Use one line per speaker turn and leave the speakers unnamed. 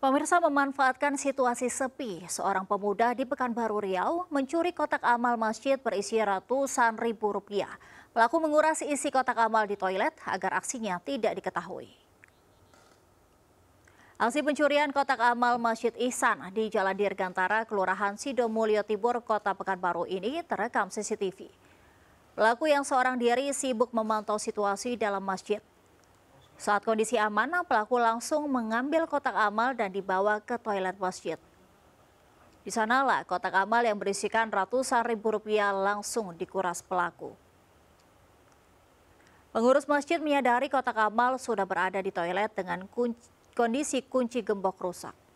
Pemirsa memanfaatkan situasi sepi, seorang pemuda di Pekanbaru Riau mencuri kotak amal masjid berisi ratusan ribu rupiah. Pelaku menguras isi kotak amal di toilet agar aksinya tidak diketahui. Aksi pencurian kotak amal Masjid Ihsan di Jalan Dirgantara, Kelurahan Sidomulyo Timur, Kota Pekanbaru ini terekam CCTV. Pelaku yang seorang diri sibuk memantau situasi dalam masjid. Saat kondisi aman, pelaku langsung mengambil kotak amal dan dibawa ke toilet masjid. Di sanalah kotak amal yang berisikan ratusan ribu rupiah langsung dikuras pelaku. Pengurus masjid menyadari kotak amal sudah berada di toilet dengan kunci, kondisi kunci gembok rusak.